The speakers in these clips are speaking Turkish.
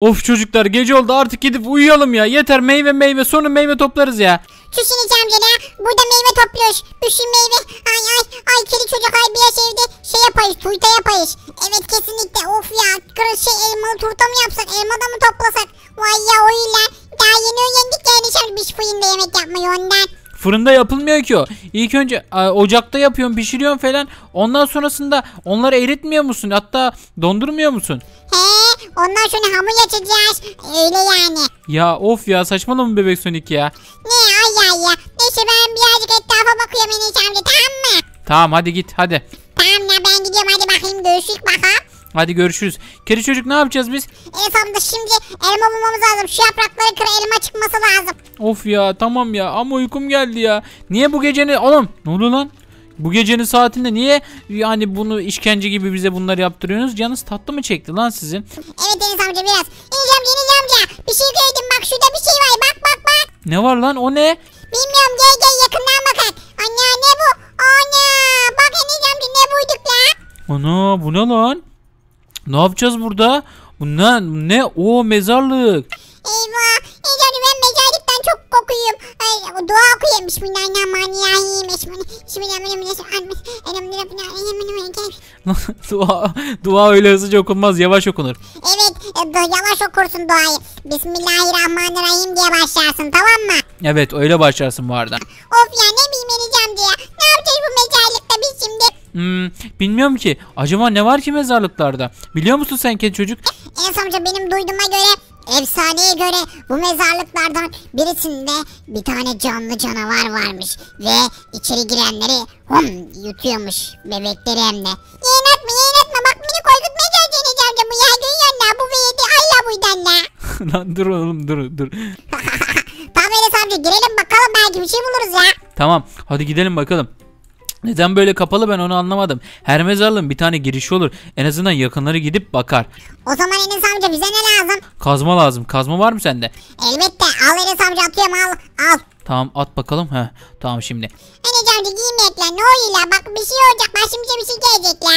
Of çocuklar gece oldu artık gidip uyuyalım ya. Yeter meyve meyve sonra meyve toplarız ya. Küsünüz amcada burada meyve topluyoruz. Üşün meyve. Ay ay ay kedi çocuk ay bir yaş evde şey yapayız turta yapayız Evet kesinlikle of ya kırıl şey elmalı turta mı yapsak da mı toplasak. Vay ya o ile daha yeni öğrendik yani biz fırında yemek yapmayı ondan. Fırında yapılmıyor ki o. İlk önce a, ocakta yapıyorsun, pişiriyorsun falan. Ondan sonrasında onları eritmiyor musun? Hatta dondurmuyor musun? He Ondan sonra hamur açacağız. Öyle yani. Ya of ya saçmalama bebek Sonic ya. Ne ay ay ya. Neyse ben birazcık etrafa bakıyorum Enes amca tamam mı? Tamam hadi git hadi. Tamam ya ben gidiyorum hadi bakayım görüşürüz bakalım. Hadi görüşürüz. Kedi çocuk ne yapacağız biz? Enes amca şimdi elma bulmamız lazım. Şu yaprakları kır elma çıkması lazım. Of ya tamam ya ama uykum geldi ya. Niye bu gece Oğlum ne oluyor lan? Bu gecenin saatinde niye yani bunu işkence gibi bize bunları yaptırıyorsunuz? Canınız tatlı mı çekti lan sizin? Evet Deniz amca biraz. Deniz amca Deniz amca bir şey gördüm bak şurada bir şey var bak bak bak. Ne var lan o ne? Bilmiyorum gel gel yakından bakar. Anne ne bu? Ana bak Deniz amca ne bulduk la? Ana bu ne lan? Ne yapacağız burada? Bunlar ne? O mezarlık. Eyvah. Deniz amca ben mezarlık ben çok kokuyum. Ay, dua okuyormuş bunlar. Ne manyağıymış bunu. Şimdi ben bunu bunu almış. Elim lira dua, dua öyle hızlıca okunmaz. Yavaş okunur. Evet. E, yavaş okursun duayı. Bismillahirrahmanirrahim diye başlarsın tamam mı? Evet öyle başlarsın bu arada. Of ya ne bileyim diye. Ne yapacağız bu mezarlıkta biz şimdi? Hmm, bilmiyorum ki. Acaba ne var ki mezarlıklarda? Biliyor musun sen kedi çocuk? En sonuçta benim duyduğuma göre Efsaneye göre bu mezarlıklardan birisinde bir tane canlı canavar varmış ve içeri girenleri hum yutuyormuş bebekleri hem de. Yeğen atma yeğen atma bak beni korkutmaya çalışacağını amca bu ya görüyorsun bu ve yedi ayla buydan la. Lan dur oğlum dur dur. tamam Enes amca girelim bakalım belki bir şey buluruz ya. Tamam hadi gidelim bakalım. Neden böyle kapalı ben onu anlamadım. Her mezarlığın bir tane girişi olur. En azından yakınları gidip bakar. O zaman Enes amca bize ne lazım? Kazma lazım. Kazma var mı sende? Elbette. Al Enes amca atıyorum al. Al. Tamam at bakalım. Heh, tamam şimdi. Enes amca giymekle ne oluyor la? Bak bir şey olacak. Başımıza bir şey gelecek ya.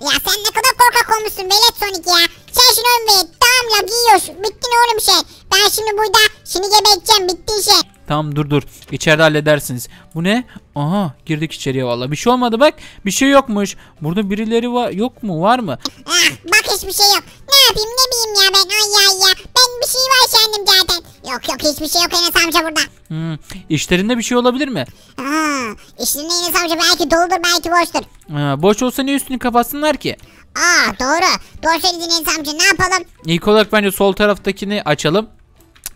Ya sen ne kadar korkak olmuşsun velet Sonic ya. Sen şunu önmeye tamam la giyiyorsun. Bitti Bittin oğlum şey. Ben şimdi burada şimdi gebekeceğim. Bitti şey. Tamam dur dur. İçeride halledersiniz. Bu ne? Aha girdik içeriye valla. Bir şey olmadı bak. Bir şey yokmuş. Burada birileri var. Yok mu? Var mı? Ah, bak hiçbir şey yok. Ne ne yapayım ne bileyim ya ben ay ay ya. Ben bir şey var şendim zaten. Yok yok hiçbir şey yok Enes amca burada. Hmm, işlerinde bir şey olabilir mi? Aa, işlerinde Enes amca belki doludur belki boştur. Ha, boş olsa ne üstünü kapatsınlar ki? Aa doğru. Doğru söyledin Enes amca ne yapalım? İlk olarak bence sol taraftakini açalım.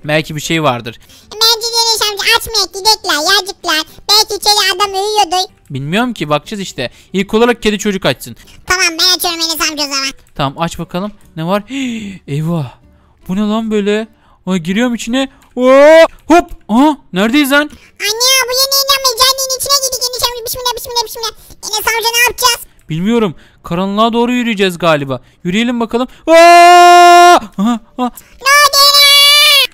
Belki bir şey vardır. Bence Deniz amca açmayak gidekler yacıklar. Belki içeri adam uyuyordur. Bilmiyorum ki bakacağız işte. İlk olarak kedi çocuk açsın. Tamam ben açıyorum Enes amca zaman. Tamam aç bakalım. Ne var? Hii, eyvah. Bu ne lan böyle? Ay, giriyorum içine. Oo! Hop! Aha! Neredeyiz lan? Anne bu yeni inanmayacağım. Cehenninin içine girdik. Enes şey, amca bismillah bismillah bismillah. Enes amca ne yapacağız? Bilmiyorum. Karanlığa doğru yürüyeceğiz galiba. Yürüyelim bakalım. Aa! Aha! Aha!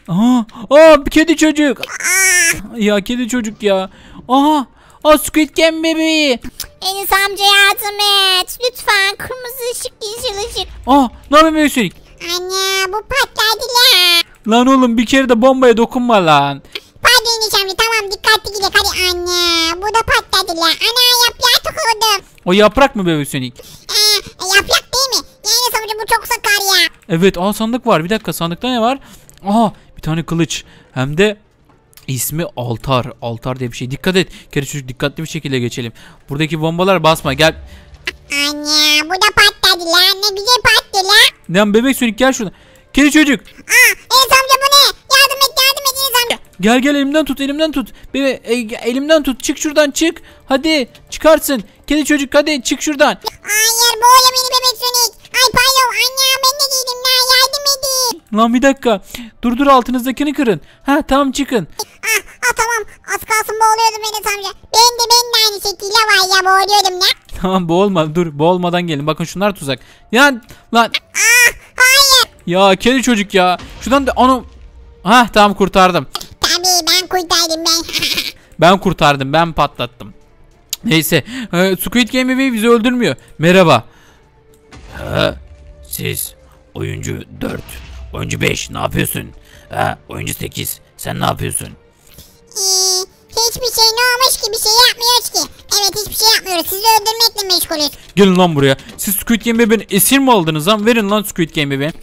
Aha! Aa! Kedi çocuk! Aa! Ya kedi çocuk ya. Aha! O Squid Game bebeği. Enis amca yardım et. Lütfen kırmızı ışık yeşil ışık. Ah ne yapayım Sonic? Anne bu patladı la. Lan oğlum bir kere de bombaya dokunma lan. Pardon Enis amca tamam dikkatli gidelim hadi anne. Bu da patladı la. Ana yaprağı tıkıldım. O yaprak mı bebek Sonic? Ee, yaprak değil mi? Enis amca bu çok sakar ya. Evet aa sandık var bir dakika sandıkta ne var? Aha bir tane kılıç. Hem de İsmi altar. Altar diye bir şey. Dikkat et. Kere çocuk dikkatli bir şekilde geçelim. Buradaki bombalar basma. Gel. Anne bu da patladı la. Ne güzel patladı Ne? Lan bebek sönük gel şuradan. Kedi çocuk. Aa Enes amca bu ne? Yardım et yardım et Enes Gel gel elimden tut elimden tut. Bebe e, elimden tut. Çık şuradan çık. Hadi çıkarsın. Kedi çocuk hadi çık şuradan. Hayır boğuyor beni bebek sönük. Ay pardon anne ben de değilim la yardım edin. Lan bir dakika. Durdur altınızdakini kırın. Ha tamam çıkın tamam. Az kalsın boğuluyordum Enes amca. Ben de ben de aynı şekilde var ya boğuluyordum ya. Tamam boğulma dur boğulmadan gelin. Bakın şunlar tuzak. Ya lan. Aa, ah, hayır. Ya kedi çocuk ya. Şuradan da onu. Ha tamam kurtardım. Tabii ben kurtardım ben. ben kurtardım ben patlattım. Neyse. Ee, Squid Game bebeği bizi öldürmüyor. Merhaba. Ha, siz oyuncu 4. Oyuncu 5 ne yapıyorsun? Ha, oyuncu 8 sen ne yapıyorsun? Ee, hiçbir şey ne olmuş ki bir şey yapmıyoruz ki. Evet hiçbir şey yapmıyoruz. Sizi öldürmekle meşgulüz. Gelin lan buraya. Siz Squid Game bebeğini esir mi aldınız lan? Verin lan Squid Game bebeğini.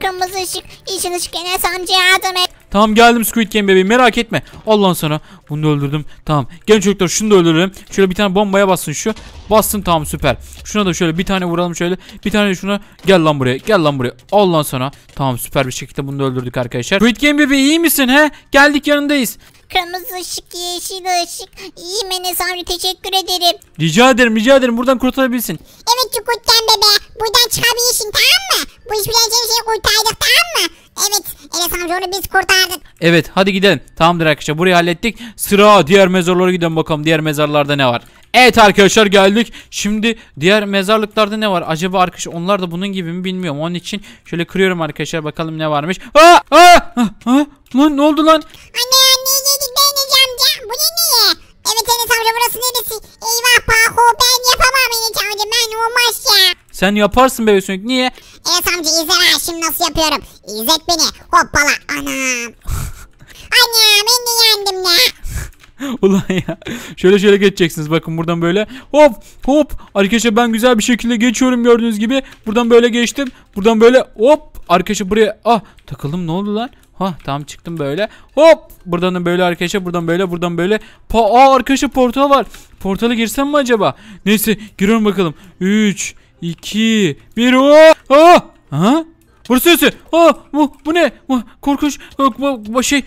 Kırmızı ışık, yeşil ışık Enes amca yardım et. Tamam geldim Squid Game bebeğim merak etme. Allah'ın sana bunu da öldürdüm. Tamam gelin çocuklar şunu da öldürelim. Şöyle bir tane bombaya bassın şu. Bastım tamam süper. Şuna da şöyle bir tane vuralım şöyle. Bir tane de şuna gel lan buraya gel lan buraya. Allah'ın sana. Tamam süper bir şekilde bunu da öldürdük arkadaşlar. Squid Game bebeği iyi misin he? Geldik yanındayız. Kırmızı ışık, yeşil ışık. İyi Enes abi teşekkür ederim. Rica ederim rica ederim buradan kurtulabilirsin. Evet Çukurtcan bebe. Buradan çıkabilirsin tamam mı? Bu iş işbilenciği seni kurtardık tamam mı? Evet Enes amca onu biz kurtardık. Evet hadi gidelim. Tamamdır arkadaşlar burayı hallettik. Sıra diğer mezarlara gidelim bakalım diğer mezarlarda ne var. Evet arkadaşlar geldik. Şimdi diğer mezarlıklarda ne var? Acaba arkadaşlar onlar da bunun gibi mi bilmiyorum. Onun için şöyle kırıyorum arkadaşlar bakalım ne varmış. Aa! Aa! Aa! Aa! Lan ne oldu lan? Anne anne bu ne ne? Evet Enes amca burası neresi? Eyvah Paho ben yapamam Enes amca ben o ya. Sen yaparsın be Hüsnük niye? Enes amca izle ben şimdi nasıl yapıyorum. İzzet beni hoppala anam. anam ben de yendim ya. Ulan ya. Şöyle şöyle geçeceksiniz. Bakın buradan böyle hop hop. Arkadaşlar ben güzel bir şekilde geçiyorum gördüğünüz gibi. Buradan böyle geçtim. Buradan böyle hop. Arkadaşlar buraya ah takıldım ne oldu lan? Hah tam çıktım böyle. Hop buradan da böyle arkadaşa buradan böyle buradan böyle. Pa Aa arkadaşlar portal var. Portala girsem mi acaba? Neyse giriyorum bakalım. 3 2 1 Aa! Aha! Burası neresi? Aa bu, bu ne? Bu, korkunç. şey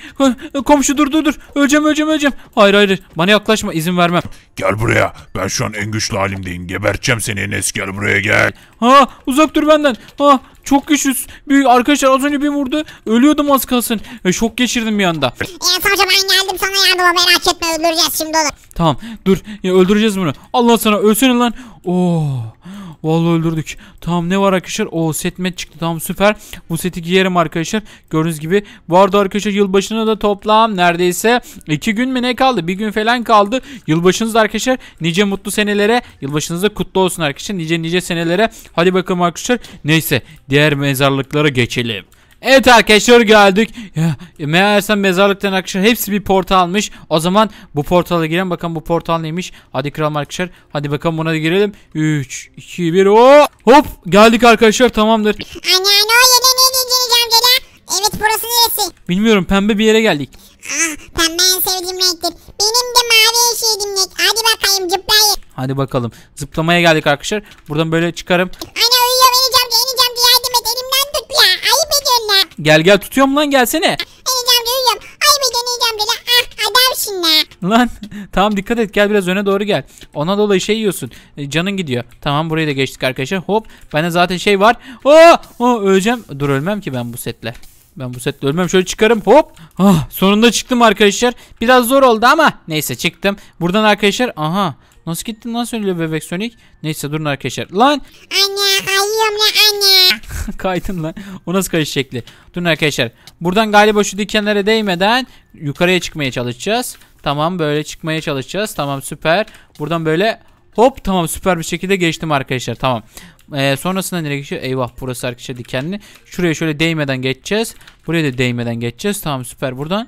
komşu dur dur dur. Öleceğim öleceğim öleceğim. Hayır hayır bana yaklaşma izin vermem. Gel buraya. Ben şu an en güçlü halimdeyim. Geberteceğim seni Enes gel buraya gel. Ha uzak dur benden. Ha çok güçlüs. Büyük arkadaşlar az önce bir vurdu. Ölüyordum az kalsın. E, şok geçirdim bir anda. Enes amca ben geldim sana yardıma merak etme öldüreceğiz şimdi onu. Tamam dur ya, öldüreceğiz bunu. Allah sana ölsene lan. Oo. Vallahi öldürdük. Tamam ne var arkadaşlar? O setmet çıktı. Tamam süper. Bu seti giyerim arkadaşlar. Gördüğünüz gibi. Bu arada arkadaşlar yılbaşına da toplam neredeyse iki gün mü ne kaldı? Bir gün falan kaldı. Yılbaşınız arkadaşlar nice mutlu senelere. Yılbaşınız da kutlu olsun arkadaşlar. Nice nice senelere. Hadi bakalım arkadaşlar. Neyse diğer mezarlıklara geçelim. Evet arkadaşlar geldik. Ya, meğersem mezarlıktan arkadaşlar hepsi bir portalmış. O zaman bu portala girelim. Bakın bu portal neymiş. Hadi kıralım arkadaşlar. Hadi bakalım buna girelim. 3, 2, 1. Hop geldik arkadaşlar tamamdır. Ana ne o yere ne diyeceğiz amcada? Evet burası neresi? Bilmiyorum pembe bir yere geldik. Ah pembe en sevdiğim renktir. Benim de mavi en sevdiğim renk. Hadi bakayım zıplayın. Hadi bakalım. Zıplamaya geldik arkadaşlar. Buradan böyle çıkarım. Ana Gel gel tutuyorum lan gelsene. Yiyeceğim duyuyorum. Ay bir deneyeceğim böyle. Ah adamsın la. Lan tamam dikkat et gel biraz öne doğru gel. Ona dolayı şey yiyorsun. E, Canın gidiyor. Tamam burayı da geçtik arkadaşlar. Hop bende zaten şey var. Oo, oh, oo oh, öleceğim. Dur ölmem ki ben bu setle. Ben bu setle ölmem. Şöyle çıkarım. Hop. Ah, sonunda çıktım arkadaşlar. Biraz zor oldu ama neyse çıktım. Buradan arkadaşlar aha Nasıl gittin lan söylüyor bebek Sonic? Neyse durun arkadaşlar. Lan Anne ayıyorum Kaydın lan. O nasıl kayış şekli? Durun arkadaşlar. Buradan galiba şu dikenlere değmeden yukarıya çıkmaya çalışacağız. Tamam böyle çıkmaya çalışacağız. Tamam süper. Buradan böyle hop tamam süper bir şekilde geçtim arkadaşlar. Tamam. Ee, sonrasında nereye geçiyor? Eyvah burası arkadaşlar dikenli. Şuraya şöyle değmeden geçeceğiz. Buraya da değmeden geçeceğiz. Tamam süper buradan.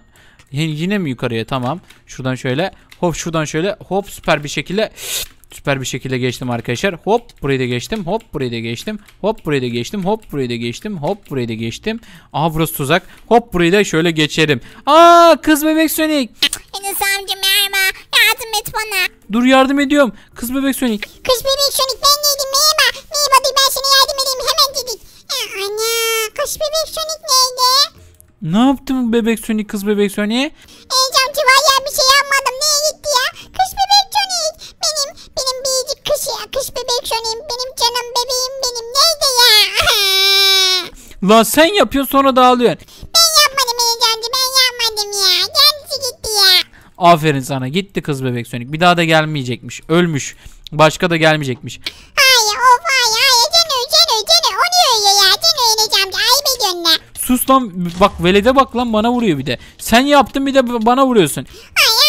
Yine mi yukarıya? Tamam. Şuradan şöyle. Hop şuradan şöyle. Hop süper bir şekilde. Süper bir şekilde geçtim arkadaşlar. Hop burayı da geçtim. Hop burayı da geçtim. Hop burayı da geçtim. Hop burayı da geçtim. Hop burayı da geçtim. Aha burası tuzak. Hop burayı da şöyle geçerim. Aa kız bebek Sonic. Enes amca merhaba. Yardım et bana. Dur yardım ediyorum. Kız bebek Sonic. Kız bebek Sonic ben neydim merhaba. Merhaba dur ben sana yardım edeyim hemen dedik. Aa, ana kız bebek Sonic neydi? Ne yaptın bebek Sonic kız bebek Sonic? Ecem ki var ya bir şey yapmadım. La sen yapıyorsun sonra dağılıyorsun. Ben yapmadım heyecancı ben yapmadım ya. Kendisi gitti ya. Aferin sana gitti kız bebek sönük. Bir daha da gelmeyecekmiş. Ölmüş. Başka da gelmeyecekmiş. Ay of ay ay. Sen öl sen öl sen öl. O niye öyle ya? Sen öl Ay bir gönle. Sus lan bak velede bak lan bana vuruyor bir de. Sen yaptın bir de bana vuruyorsun. Ay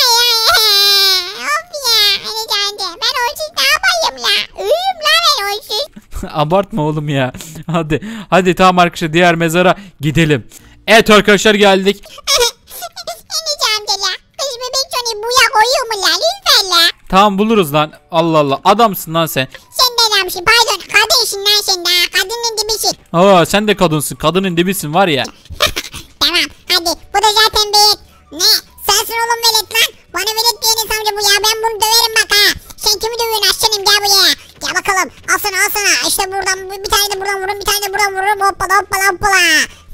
Abartma oğlum ya. Hadi. Hadi tamam arkadaşlar diğer mezara gidelim. Evet arkadaşlar geldik. Tamam buluruz lan. Allah Allah. Adamsın lan sen. Sen de adamsın. Pardon. Kadınsın lan sen de. Kadının dibisin. Aa sen de kadınsın. Kadının dibisin var ya. tamam. Hadi. Bu da zaten bir Ne? Sensin oğlum velet lan. Bana velet diyeniz amca bu ya. Ben bunu döverim bak ha. Sen kimi dövüyorsun gel buraya. Gel bakalım al sana al sana. İşte buradan bir tane de buradan vurun bir tane de buradan vurun. Hoppala hoppala hoppala.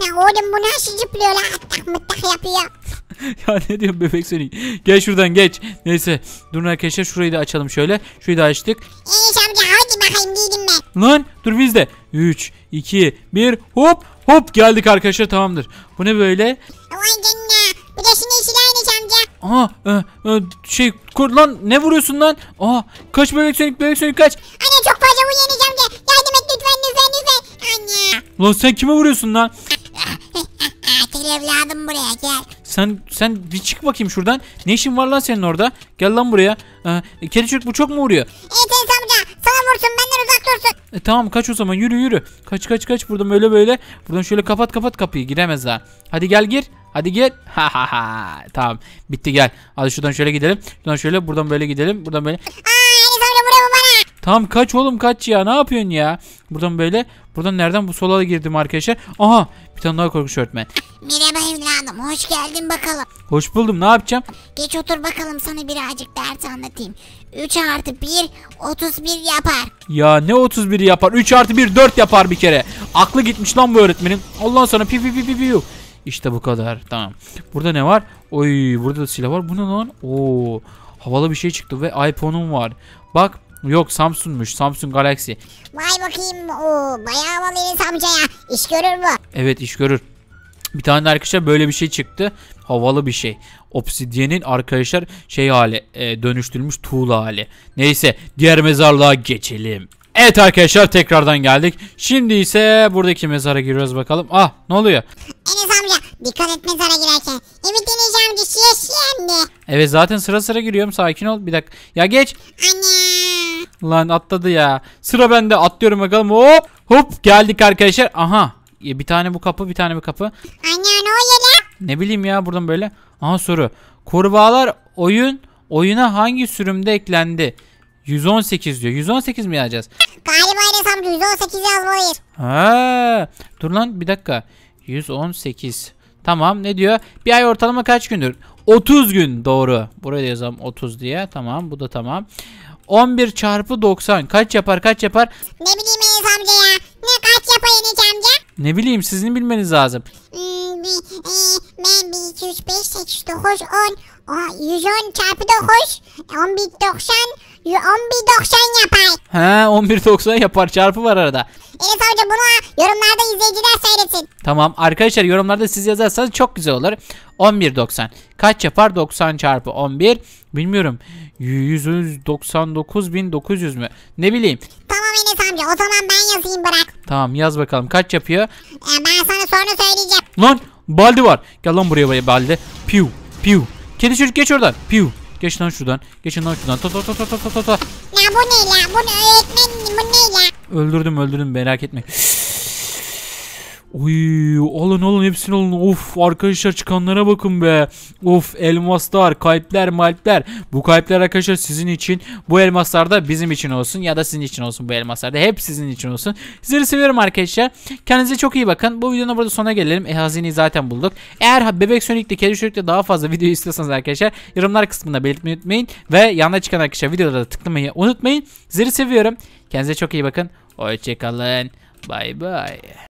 Ya oğlum bu nasıl zıplıyor la. Attak mıttak yapıyor. ya ne diyorum bebek seni. Gel şuradan geç. Neyse. Durun arkadaşlar şurayı da açalım şöyle. Şurayı da açtık. Enes amca hadi bakayım giydim ben. Lan dur bizde de. 3, 2, 1 hop hop geldik arkadaşlar tamamdır. Bu ne böyle? Vay canına. Bu da Aha e, e, şey kur lan ne vuruyorsun lan? Aha kaç bebek sönük bebek sönük kaç. Anne çok fazla bu yeneceğim de yardım et lütfen lütfen lütfen. Anne. Lan sen kime vuruyorsun lan? Gel evladım buraya gel. Sen sen bir çık bakayım şuradan. Ne işin var lan senin orada? Gel lan buraya. E, kedi Kediçocuk bu çok mu vuruyor? Evet Enes amca sana vursun benden uzak dursun. E, tamam kaç o zaman yürü yürü. Kaç kaç kaç buradan böyle böyle. Buradan şöyle kapat kapat kapıyı giremez daha. Hadi gel gir. Hadi gel. Ha ha ha. Tamam. Bitti gel. Hadi şuradan şöyle gidelim. Şuradan şöyle. Buradan böyle gidelim. Buradan böyle. Tam kaç oğlum kaç ya. Ne yapıyorsun ya? Buradan böyle. Buradan nereden bu sola girdim arkadaşlar. Aha. Bir tane daha korkunç öğretmen. Merhaba evladım. Hoş geldin bakalım. Hoş buldum. Ne yapacağım? Geç otur bakalım sana birazcık ders anlatayım. 3 artı 1 31 yapar. Ya ne 31 yapar? 3 artı 1 4 yapar bir kere. Aklı gitmiş lan bu öğretmenin. Allah sana pi pi pi pi pi. İşte bu kadar. Tamam. Burada ne var? Oy burada da silah var. Bu ne lan? Oo. Havalı bir şey çıktı ve iPhone'um var. Bak Yok Samsung'muş. Samsung Galaxy. Vay bakayım. Oo, bayağı havalıyız amca ya. İş görür mü? Evet iş görür. Bir tane arkadaşlar böyle bir şey çıktı. Havalı bir şey. Obsidiyenin arkadaşlar şey hali e, dönüştürülmüş tuğla hali. Neyse diğer mezarlığa geçelim. Evet arkadaşlar tekrardan geldik. Şimdi ise buradaki mezara giriyoruz bakalım. Ah ne oluyor? Enes amca dikkat et mezara girerken. Evet Enes amca şiye Evet zaten sıra sıra giriyorum sakin ol bir dakika. Ya geç. Ana. Lan atladı ya. Sıra bende atlıyorum bakalım hop. Hop geldik arkadaşlar. Aha e, bir tane bu kapı bir tane bu kapı. Ana ne oluyor Ne bileyim ya buradan böyle. Aha soru. Kurbağalar oyun oyuna hangi sürümde eklendi? 118 diyor. 118 mi yazacağız? Galiba Enes amca 118 yazmalıyız. Ha, dur lan bir dakika. 118. Tamam ne diyor? Bir ay ortalama kaç gündür? 30 gün doğru. Buraya yazalım 30 diye. Tamam bu da tamam. 11 çarpı 90 kaç yapar kaç yapar? Ne bileyim Enes amca ya. Ne kaç yapar Enes amca? Ne bileyim sizin bilmeniz lazım. Hmm, bir, e, ben 1, 2, 3, 5, 8, 9, 10, 110 çarpı 9, 11, 90, 11.90 yapar. He 11.90 yapar çarpı var arada. Enes amca bunu yorumlarda izleyiciler seyretsin. Tamam arkadaşlar yorumlarda siz yazarsanız çok güzel olur. 11.90 kaç yapar 90 çarpı 11 bilmiyorum 199.900 mü ne bileyim. Tamam Enes amca o zaman ben yazayım bırak. Tamam yaz bakalım kaç yapıyor. Ee, ben sana sonra söyleyeceğim. Lan baldi var gel lan buraya baldi piu piu kedi çocuk geç oradan piu Geç lan şuradan. Geçin lan şuradan. Ta ta ta ta ta ta ta. La bu ne la? Bu ne öğretmen? Bu ne la? Öldürdüm öldürdüm merak etme. Uy, alın alın hepsini alın. Of arkadaşlar çıkanlara bakın be. Of elmaslar, kalpler, malpler. Bu kalpler arkadaşlar sizin için. Bu elmaslar da bizim için olsun ya da sizin için olsun bu elmaslar da. Hep sizin için olsun. Sizleri seviyorum arkadaşlar. Kendinize çok iyi bakın. Bu videonun burada sona gelelim. E hazineyi zaten bulduk. Eğer Bebek Sonic'te, Kedi Sonic'te daha fazla video istiyorsanız arkadaşlar yorumlar kısmında belirtmeyi unutmayın. Ve yanına çıkan arkadaşlar videolara da tıklamayı unutmayın. Sizleri seviyorum. Kendinize çok iyi bakın. Hoşçakalın. Bye bye.